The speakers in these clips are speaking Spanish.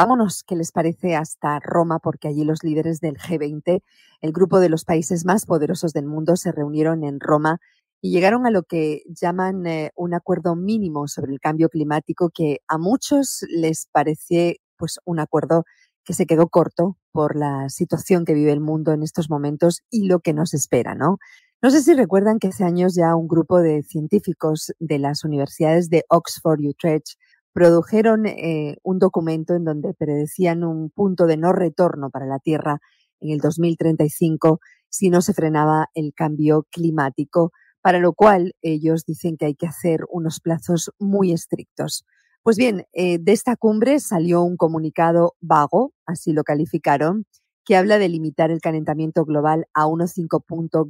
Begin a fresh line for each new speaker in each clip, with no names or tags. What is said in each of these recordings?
Vámonos, ¿qué les parece? Hasta Roma, porque allí los líderes del G20, el grupo de los países más poderosos del mundo, se reunieron en Roma y llegaron a lo que llaman eh, un acuerdo mínimo sobre el cambio climático que a muchos les parece pues un acuerdo que se quedó corto por la situación que vive el mundo en estos momentos y lo que nos espera, ¿no? No sé si recuerdan que hace años ya un grupo de científicos de las universidades de Oxford y Utrecht produjeron eh, un documento en donde predecían un punto de no retorno para la Tierra en el 2035 si no se frenaba el cambio climático, para lo cual ellos dicen que hay que hacer unos plazos muy estrictos. Pues bien, eh, de esta cumbre salió un comunicado vago, así lo calificaron, que habla de limitar el calentamiento global a unos 5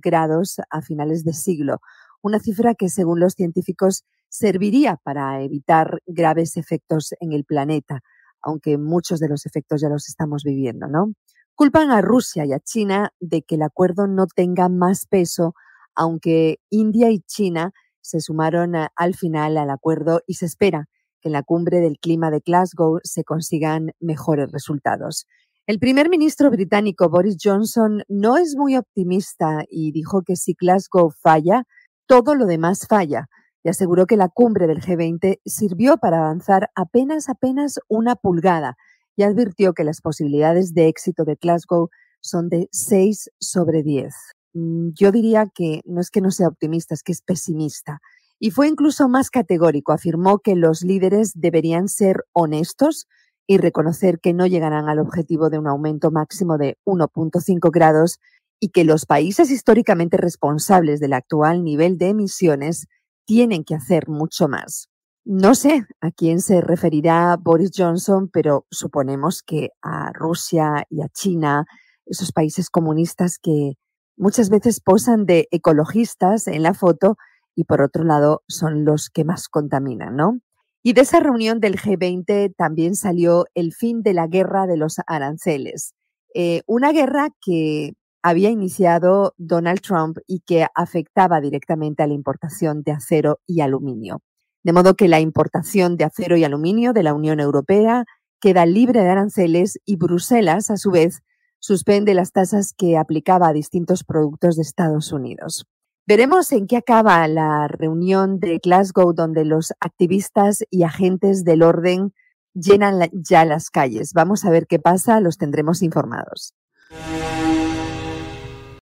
grados a finales de siglo, una cifra que según los científicos serviría para evitar graves efectos en el planeta, aunque muchos de los efectos ya los estamos viviendo, ¿no? Culpan a Rusia y a China de que el acuerdo no tenga más peso, aunque India y China se sumaron al final al acuerdo y se espera que en la cumbre del clima de Glasgow se consigan mejores resultados. El primer ministro británico Boris Johnson no es muy optimista y dijo que si Glasgow falla, todo lo demás falla. Y aseguró que la cumbre del G20 sirvió para avanzar apenas apenas una pulgada y advirtió que las posibilidades de éxito de Glasgow son de 6 sobre 10. Mm, yo diría que no es que no sea optimista, es que es pesimista. Y fue incluso más categórico, afirmó que los líderes deberían ser honestos y reconocer que no llegarán al objetivo de un aumento máximo de 1.5 grados y que los países históricamente responsables del actual nivel de emisiones tienen que hacer mucho más. No sé a quién se referirá Boris Johnson, pero suponemos que a Rusia y a China, esos países comunistas que muchas veces posan de ecologistas en la foto y por otro lado son los que más contaminan, ¿no? Y de esa reunión del G20 también salió el fin de la guerra de los aranceles. Eh, una guerra que había iniciado Donald Trump y que afectaba directamente a la importación de acero y aluminio. De modo que la importación de acero y aluminio de la Unión Europea queda libre de aranceles y Bruselas, a su vez, suspende las tasas que aplicaba a distintos productos de Estados Unidos. Veremos en qué acaba la reunión de Glasgow donde los activistas y agentes del orden llenan ya las calles. Vamos a ver qué pasa, los tendremos informados.